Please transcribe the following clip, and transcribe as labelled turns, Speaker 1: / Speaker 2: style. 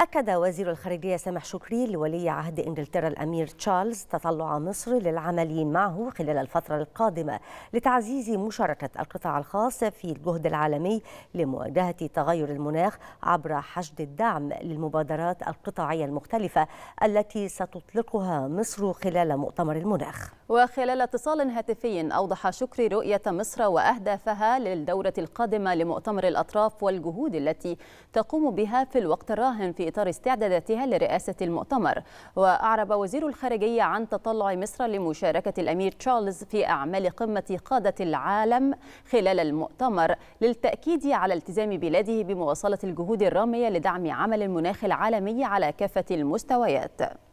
Speaker 1: أكد وزير الخارجية سامح شكري لولي عهد إنجلترا الأمير تشارلز تطلع مصر للعمل معه خلال الفترة القادمة لتعزيز مشاركة القطاع الخاص في الجهد العالمي لمواجهة تغير المناخ عبر حشد الدعم للمبادرات القطاعية المختلفة التي ستطلقها مصر خلال مؤتمر المناخ
Speaker 2: وخلال اتصال هاتفي أوضح شكري رؤية مصر وأهدافها للدورة القادمة لمؤتمر الأطراف والجهود التي تقوم بها في الوقت الراهن في في إطار استعداداتها لرئاسة المؤتمر وأعرب وزير الخارجية عن تطلع مصر لمشاركة الأمير تشارلز في أعمال قمة قادة العالم خلال المؤتمر للتأكيد على التزام بلاده بمواصلة الجهود الرامية لدعم عمل المناخ العالمي على كافة المستويات